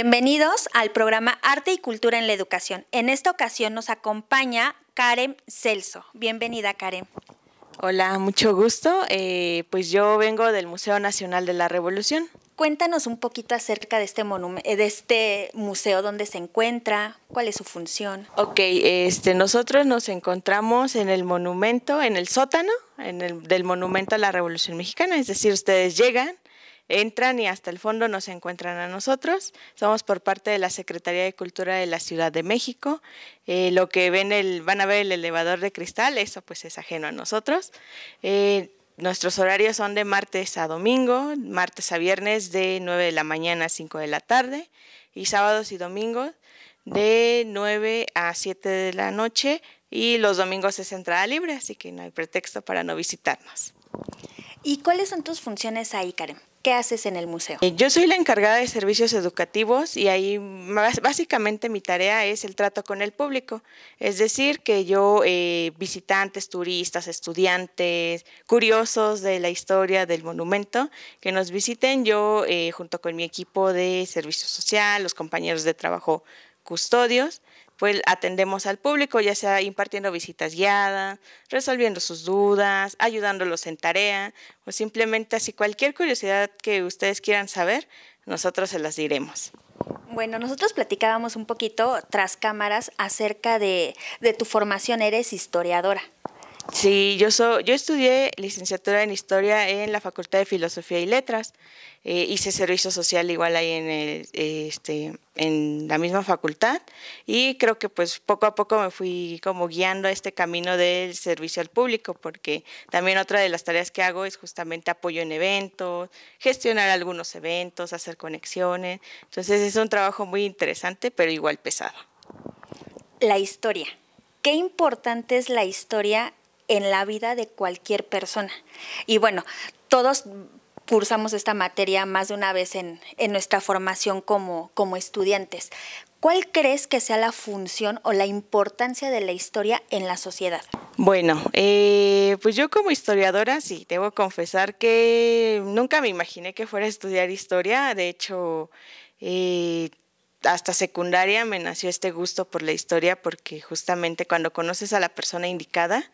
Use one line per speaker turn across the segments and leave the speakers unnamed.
Bienvenidos al programa Arte y Cultura en la Educación. En esta ocasión nos acompaña Karen Celso. Bienvenida, Karen.
Hola, mucho gusto. Eh, pues yo vengo del Museo Nacional de
la Revolución. Cuéntanos un poquito acerca de este, eh, de este museo, dónde se encuentra, cuál es su función.
Ok, este, nosotros nos encontramos en el monumento, en el sótano en el, del Monumento a la Revolución Mexicana, es decir, ustedes llegan, entran y hasta el fondo nos encuentran a nosotros. Somos por parte de la Secretaría de Cultura de la Ciudad de México. Eh, lo que ven el, van a ver el elevador de cristal, eso pues es ajeno a nosotros. Eh, nuestros horarios son de martes a domingo, martes a viernes de 9 de la mañana a 5 de la tarde y sábados y domingos de 9 a 7 de la noche y los domingos es entrada libre, así que no hay pretexto para no visitarnos.
¿Y cuáles son tus funciones ahí, Karen? ¿Qué haces en el museo? Eh,
yo soy la encargada de servicios educativos y ahí básicamente mi tarea es el trato con el público. Es decir, que yo, eh, visitantes, turistas, estudiantes, curiosos de la historia del monumento, que nos visiten, yo eh, junto con mi equipo de servicio social, los compañeros de trabajo custodios, pues atendemos al público, ya sea impartiendo visitas guiadas, resolviendo sus dudas, ayudándolos en tarea o simplemente así cualquier curiosidad que ustedes quieran saber, nosotros se las diremos.
Bueno, nosotros platicábamos un poquito tras cámaras acerca de, de tu formación, eres historiadora.
Sí, yo, soy. yo estudié licenciatura en Historia en la Facultad de Filosofía y Letras. Eh, hice servicio social igual ahí en, este, en la misma facultad y creo que pues poco a poco me fui como guiando a este camino del servicio al público porque también otra de las tareas que hago es justamente apoyo en eventos, gestionar algunos eventos, hacer conexiones. Entonces es un trabajo muy interesante pero igual pesado.
La historia. ¿Qué importante es la historia en la vida de cualquier persona. Y bueno, todos cursamos esta materia más de una vez en, nuestra formación como, estudiantes. ¿Cuál crees que sea la función o la importancia de la historia en la sociedad?
Bueno, eh, pues yo como historiadora sí, debo confesar que nunca me imaginé que fuera a estudiar historia. De hecho, eh, hasta secundaria me nació este gusto por la historia porque justamente cuando conoces a la persona indicada,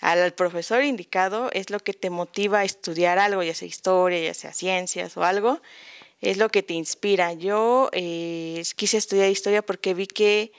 al profesor indicado es lo que te motiva a estudiar algo, ya sea historia, ya sea ciencias o algo, es lo que te inspira. Yo eh, quise estudiar historia porque vi que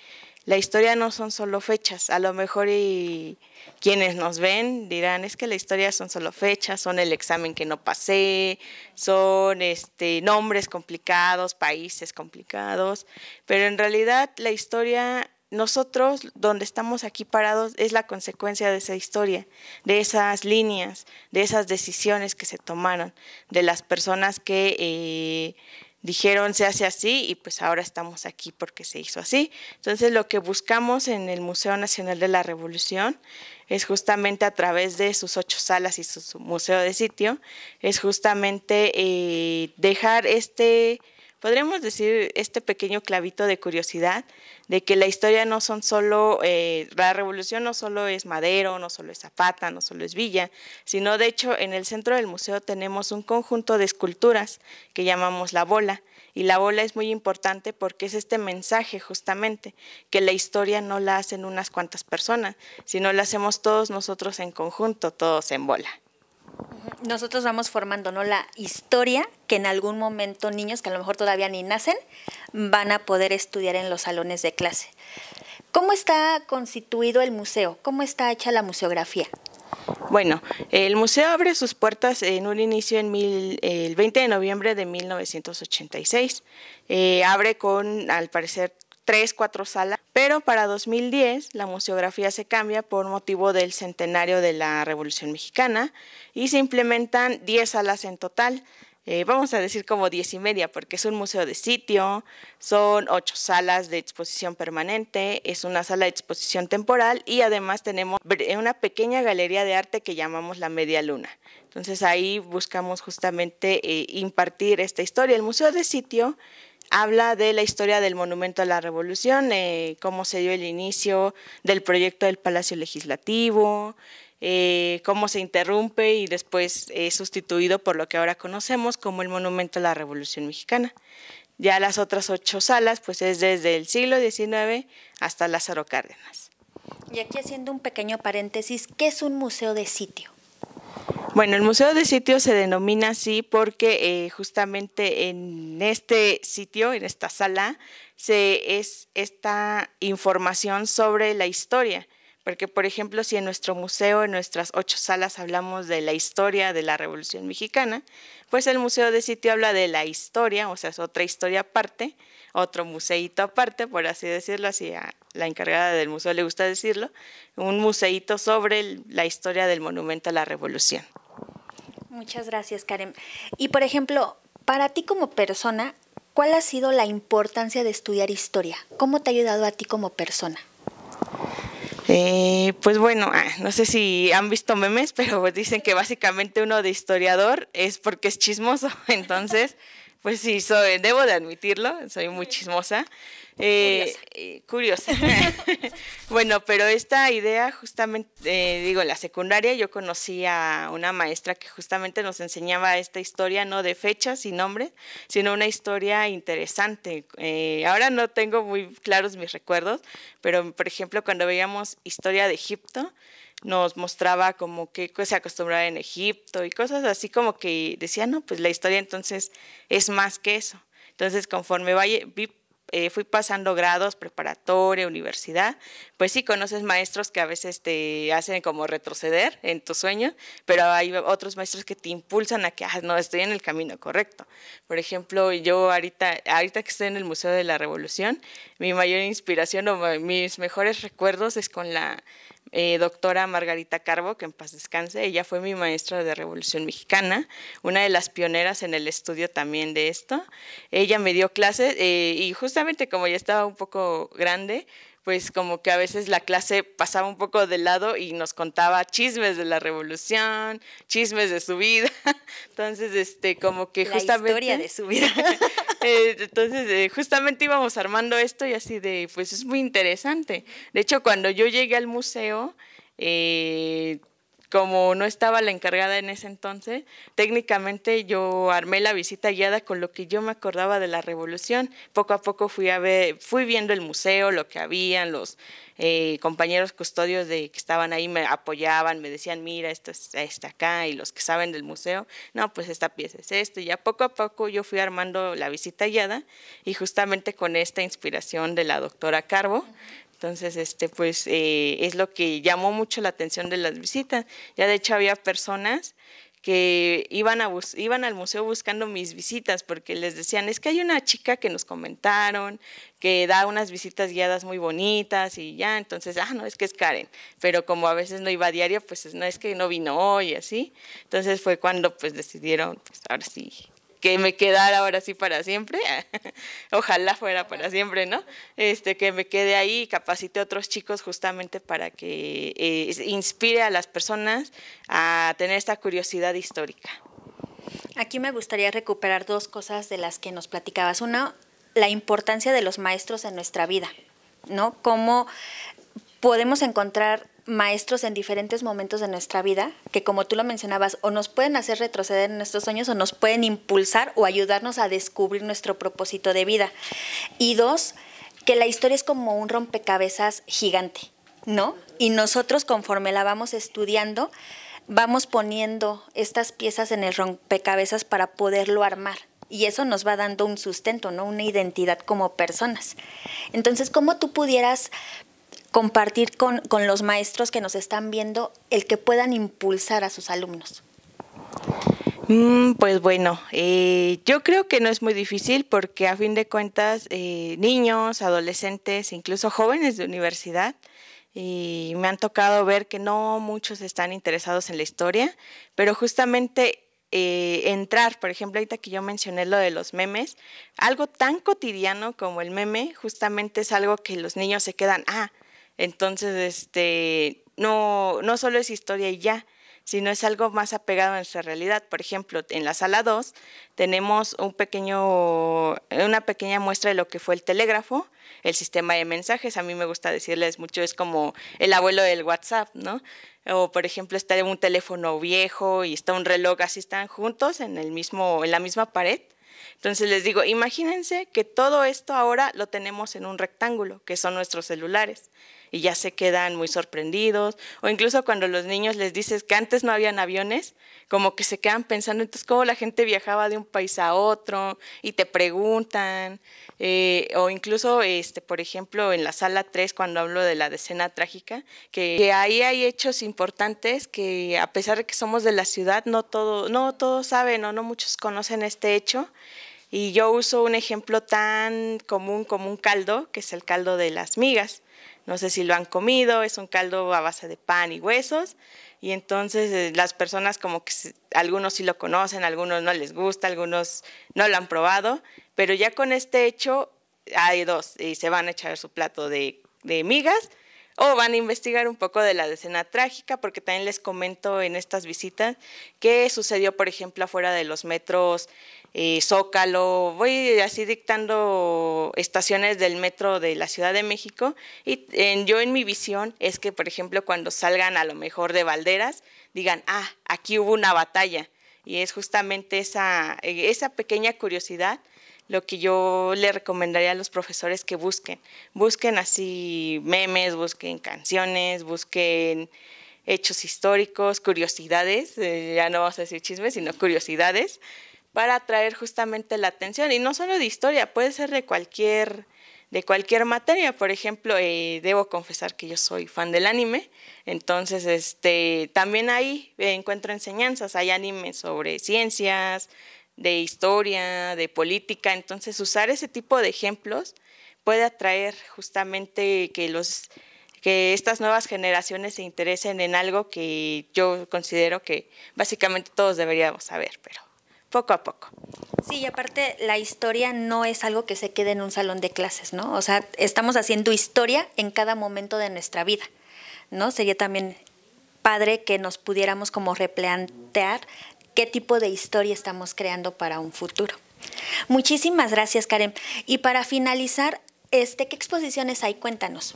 la historia no son solo fechas. A lo mejor y quienes nos ven dirán, es que la historia son solo fechas, son el examen que no pasé, son este, nombres complicados, países complicados, pero en realidad la historia nosotros donde estamos aquí parados es la consecuencia de esa historia, de esas líneas, de esas decisiones que se tomaron, de las personas que eh, dijeron se hace así y pues ahora estamos aquí porque se hizo así. Entonces lo que buscamos en el Museo Nacional de la Revolución es justamente a través de sus ocho salas y su museo de sitio, es justamente eh, dejar este podríamos decir, este pequeño clavito de curiosidad de que la historia no son solo, eh, la revolución no solo es Madero, no solo es Zapata, no solo es Villa, sino de hecho en el centro del museo tenemos un conjunto de esculturas que llamamos la bola. Y la bola es muy importante porque es este mensaje justamente, que la historia no la hacen unas cuantas personas, sino la hacemos todos nosotros en conjunto, todos en bola.
Nosotros vamos formando ¿no? la historia que en algún momento niños que a lo mejor todavía ni nacen van a poder estudiar en los salones de clase. ¿Cómo está constituido el museo? ¿Cómo está hecha la museografía?
Bueno, el museo abre sus puertas en un inicio en el 20 de noviembre de 1986. Eh, abre con, al parecer, tres, cuatro salas, pero para 2010 la museografía se cambia por motivo del centenario de la Revolución Mexicana y se implementan diez salas en total. Eh, vamos a decir como diez y media, porque es un museo de sitio, son ocho salas de exposición permanente, es una sala de exposición temporal y además tenemos eh, una pequeña galería de arte que llamamos la Media Luna. Entonces ahí buscamos justamente eh, impartir esta historia. El museo de sitio habla de la historia del Monumento a la Revolución, eh, cómo se dio el inicio del proyecto del Palacio Legislativo, eh, cómo se interrumpe y después es sustituido por lo que ahora conocemos como el Monumento a la Revolución Mexicana. Ya las otras ocho salas, pues es desde el siglo XIX hasta Lázaro Cárdenas.
Y aquí haciendo un pequeño paréntesis, ¿qué es un
museo de sitio? Bueno, el Museo de Sitio se denomina así porque eh, justamente en este sitio, en esta sala, se es esta información sobre la historia. Porque, por ejemplo, si en nuestro museo, en nuestras ocho salas, hablamos de la historia de la Revolución Mexicana, pues el Museo de Sitio habla de la historia, o sea, es otra historia aparte, otro museíto aparte, por así decirlo, así a la encargada del museo le gusta decirlo, un museíto sobre la historia del monumento a la Revolución.
Muchas gracias, Karen. Y por ejemplo, para ti como persona, ¿cuál ha sido la importancia de estudiar historia? ¿Cómo te ha
ayudado a ti como persona? Eh, pues bueno, ah, no sé si han visto memes, pero pues dicen que básicamente uno de historiador es porque es chismoso. Entonces, pues sí, soy, debo de admitirlo, soy muy chismosa. Curioso. Eh, eh, bueno, pero esta idea justamente, eh, digo, en la secundaria yo conocí a una maestra que justamente nos enseñaba esta historia, no de fechas y nombres, sino una historia interesante. ahora no tengo muy claros mis recuerdos, pero por ejemplo cuando veíamos historia de Egipto, nos mostraba como que se acostumbraba en Egipto y cosas así como que decía, no, pues la historia entonces es más que eso. Entonces, conforme vaya, vi eh, fui pasando grados, preparatoria, universidad, pues sí conoces maestros que a veces te hacen como retroceder en tu sueño, pero hay otros maestros que te impulsan a que, ah, no, estoy en el camino correcto. Por ejemplo, yo ahorita, ahorita que estoy en el Museo de la Revolución, mi mayor inspiración o mis mejores recuerdos es con la eh, doctora Margarita Carbo, que en paz descanse, ella fue mi maestra de Revolución Mexicana, una de las pioneras en el estudio también de esto. Ella me dio clases eh, y justamente como ya estaba un poco grande, pues como que a veces la clase pasaba un poco de lado y nos contaba chismes de la revolución, chismes de su vida. Entonces, este, como que la Historia de su vida. Eh, entonces, eh, justamente íbamos armando esto y así de, pues es muy interesante. De hecho, cuando yo llegué al museo, eh, como no estaba la encargada en ese entonces, técnicamente yo armé la visita guiada con lo que yo me acordaba de la revolución. Poco a poco fui, a ver, fui viendo el museo, lo que habían, los eh, compañeros custodios de, que estaban ahí me apoyaban, me decían, mira, esto está acá, y los que saben del museo, no, pues esta pieza es esto. Y ya poco a poco yo fui armando la visita guiada y justamente con esta inspiración de la doctora Carbo, entonces, este, pues eh, es lo que llamó mucho la atención de las visitas. Ya de hecho había personas que iban, a iban al museo buscando mis visitas porque les decían, es que hay una chica que nos comentaron, que da unas visitas guiadas muy bonitas y ya, entonces, ah, no, es que es Karen, pero como a veces no iba a diario, pues no es que no vino hoy y así. Entonces fue cuando pues decidieron, pues ahora sí, que me quedara ahora sí para siempre, ojalá fuera para siempre, ¿no? Este, que me quede ahí y capacite a otros chicos justamente para que eh, inspire a las personas a tener esta curiosidad histórica. Aquí me gustaría recuperar
dos cosas de las que nos platicabas. Una, la importancia de los maestros en nuestra vida, ¿no? Cómo podemos encontrar maestros en diferentes momentos de nuestra vida que, como tú lo mencionabas, o nos pueden hacer retroceder en nuestros sueños o nos pueden impulsar o ayudarnos a descubrir nuestro propósito de vida. Y dos, que la historia es como un rompecabezas gigante, ¿no? Y nosotros conforme la vamos estudiando, vamos poniendo estas piezas en el rompecabezas para poderlo armar. Y eso nos va dando un sustento, ¿no? Una identidad como personas. Entonces, ¿cómo tú pudieras compartir con, los maestros que nos están viendo el que puedan impulsar a sus alumnos?
Mm, pues bueno, eh, yo creo que no es muy difícil porque a fin de cuentas eh, niños, adolescentes, incluso jóvenes de universidad, y me han tocado ver que no muchos están interesados en la historia, pero justamente eh, entrar, por ejemplo, ahorita que yo mencioné lo de los memes, algo tan cotidiano como el meme, justamente es algo que los niños se quedan, ah, entonces, este, no, no solo es historia y ya, sino es algo más apegado a nuestra realidad. Por ejemplo, en la sala 2 tenemos una pequeña muestra de lo que fue el telégrafo, el sistema de mensajes. A mí me gusta decirles mucho, es como el abuelo del WhatsApp, ¿no? O por ejemplo, está un teléfono viejo y está un reloj, así están juntos en, el mismo, en la misma pared. Entonces les digo, imagínense que todo esto ahora lo tenemos en un rectángulo, que son nuestros celulares y ya se quedan muy sorprendidos. O incluso cuando los niños les dices que antes no habían aviones, como que se quedan pensando, entonces, ¿cómo la gente viajaba de un país a otro? Y te preguntan. Eh, o incluso, este, por ejemplo, en la sala 3, cuando hablo de la decena trágica, que, ahí hay hechos importantes que a pesar de que somos de la ciudad, no, todo, no todos saben o no muchos conocen este hecho. Y yo uso un ejemplo tan común como un caldo, que es el caldo de las migas no sé si lo han comido, es un caldo a base de pan y huesos, y entonces eh, las personas como que algunos sí lo conocen, algunos no les gusta, algunos no lo han probado, pero ya con este hecho hay dos, y se van a echar su plato de migas o van a investigar un poco de la escena trágica, porque también les comento en estas visitas qué sucedió, por ejemplo, afuera de los metros eh, Zócalo, voy así dictando estaciones del metro de la Ciudad de México y yo en mi visión es que, por ejemplo, cuando salgan a lo mejor de Valderas, digan, ah, aquí hubo una batalla. Y es justamente esa, eh, esa pequeña curiosidad lo que yo le recomendaría a los profesores que busquen. Busquen así memes, busquen canciones, busquen hechos históricos, curiosidades, eh, ya no vamos a decir chismes, sino curiosidades, para atraer justamente la atención. Y no solo de historia, puede ser de cualquier, de cualquier materia. Por ejemplo, eh, debo confesar que yo soy fan del anime, entonces este, también ahí encuentro enseñanzas, hay animes sobre ciencias, de historia, de política. Entonces, usar ese tipo de ejemplos puede atraer justamente que los que estas nuevas generaciones se interesen en algo que yo considero que básicamente todos deberíamos saber, pero poco a poco.
Sí, y aparte la historia no es algo que se quede en un salón de clases, ¿no? O sea, estamos haciendo historia en cada momento de nuestra vida, ¿no? Sería también padre que nos pudiéramos como replantear qué tipo de historia estamos creando para un futuro. Muchísimas gracias, Karen. Y para finalizar, este, ¿qué exposiciones hay? Cuéntanos.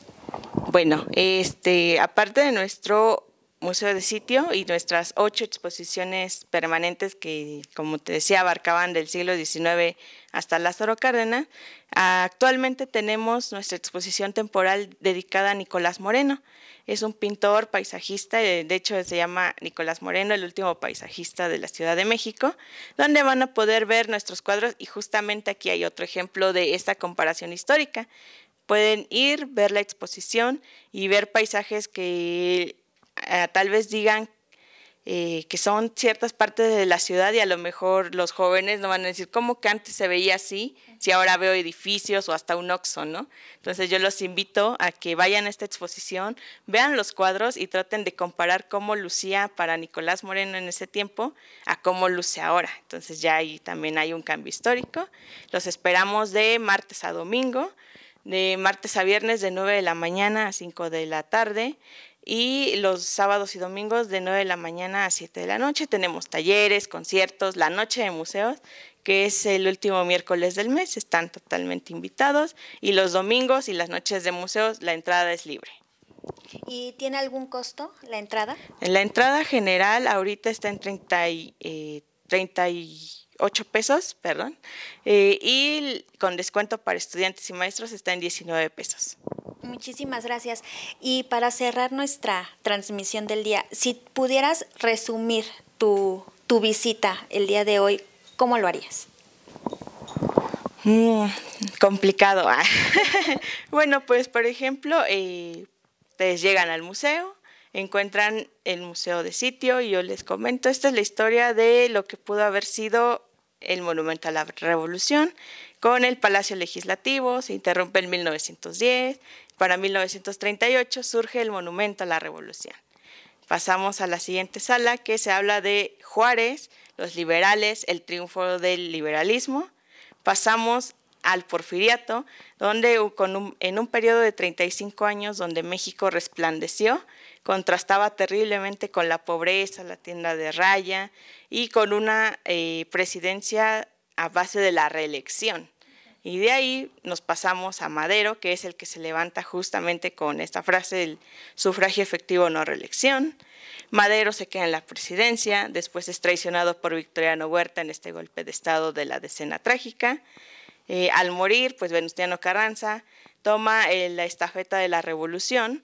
Bueno, este, aparte de nuestro museo de sitio y nuestras ocho exposiciones permanentes que, como te decía, abarcaban del siglo XIX hasta Lázaro Cárdenas. Actualmente tenemos nuestra exposición temporal dedicada a Nicolás Moreno. Es un pintor paisajista, eh, de hecho se llama Nicolás Moreno, el último paisajista de la Ciudad de México, donde van a poder ver nuestros cuadros y justamente aquí hay otro ejemplo de esta comparación histórica. Pueden ir, ver la exposición y ver paisajes que Ah, tal vez digan eh, que son ciertas partes de la ciudad y a lo mejor los jóvenes no van a decir cómo que antes se veía así, si ahora veo edificios o hasta un oxo, ¿no? Entonces yo los invito a que vayan a esta exposición, vean los cuadros y traten de comparar cómo lucía para Nicolás Moreno en ese tiempo a cómo luce ahora. Entonces ya ahí también hay un cambio histórico. Los esperamos de martes a domingo, de martes a viernes de 9 de la mañana a 5 de la tarde. Y los sábados y domingos de 9 de la mañana a 7 de la noche tenemos talleres, conciertos, la noche de museos, que es el último miércoles del mes, están totalmente invitados. Y los domingos y las noches de museos la entrada es libre.
¿Y tiene algún costo la entrada?
La entrada general ahorita está en 30 y eh, 8 pesos, perdón, eh, y con descuento para estudiantes y maestros está en 19 pesos.
Muchísimas gracias. Y para cerrar nuestra transmisión del día, si pudieras resumir tu, visita el día de hoy, ¿cómo lo harías?
Mm, complicado. Ah. bueno, pues por ejemplo, eh, ustedes llegan al museo, encuentran el museo de sitio y yo les comento, esta es la historia de lo que pudo haber sido el Monumento a la Revolución, con el Palacio Legislativo, se interrumpe en 1910, para 1938 surge el Monumento a la Revolución. Pasamos a la siguiente sala que se habla de Juárez, los liberales, el triunfo del liberalismo. Pasamos al porfiriato, donde en un periodo de 35 años donde México resplandeció contrastaba terriblemente con la pobreza, la tienda de raya y con una eh, presidencia a base de la reelección. Y de ahí nos pasamos a Madero, que es el que se levanta justamente con esta frase el sufragio efectivo no reelección. Madero se queda en la presidencia, después es traicionado por Victoriano Huerta en este golpe de Estado de la decena trágica. Eh, al morir, pues Venustiano Carranza toma eh, la estafeta de la revolución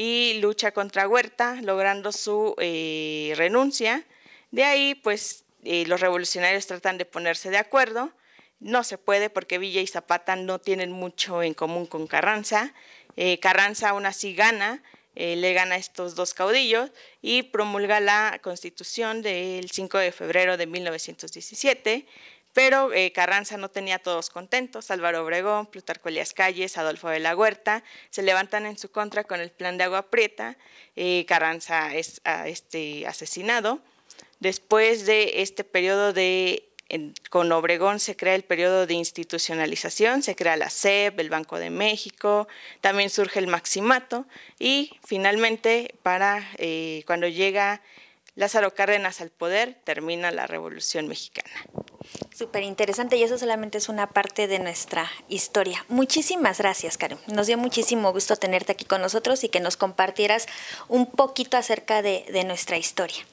y lucha contra Huerta, logrando su eh, renuncia. De ahí, pues, eh, los revolucionarios tratan de ponerse de acuerdo. No se puede porque Villa y Zapata no tienen mucho en común con Carranza. Eh, Carranza aún así gana, le gana a estos dos caudillos y promulga la constitución del 5 de febrero de 1917 pero eh, Carranza no tenía todos contentos. Álvaro Obregón, Plutarco Elías Calles, Adolfo de la Huerta se levantan en su contra con el plan de Agua Prieta. Eh, Carranza es ah, este, asesinado. Después de este periodo de con Obregón se crea el periodo de institucionalización, se crea la CEP, el Banco de México, también surge el Maximato y finalmente para eh, cuando llega Lázaro Cárdenas al poder, termina la Revolución Mexicana. Súper
interesante y eso solamente es una parte de nuestra historia. Muchísimas gracias, Karen. Nos dio muchísimo gusto tenerte aquí con nosotros y que nos compartieras un poquito acerca de nuestra
historia.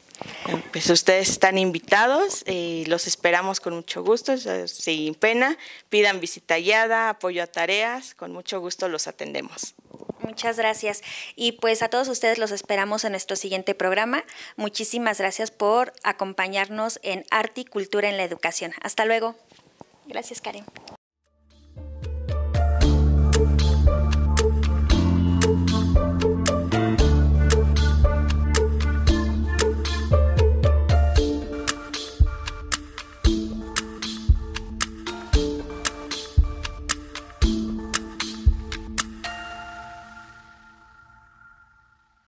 Pues ustedes están invitados, y los esperamos con mucho gusto, sin pena. Pidan visita guiada, apoyo a tareas, con mucho gusto los atendemos.
Muchas gracias. Y pues a todos ustedes los esperamos en nuestro siguiente programa. Muchísimas gracias por acompañarnos en Arte y Cultura en la Educación. Hasta luego. Gracias, Karen.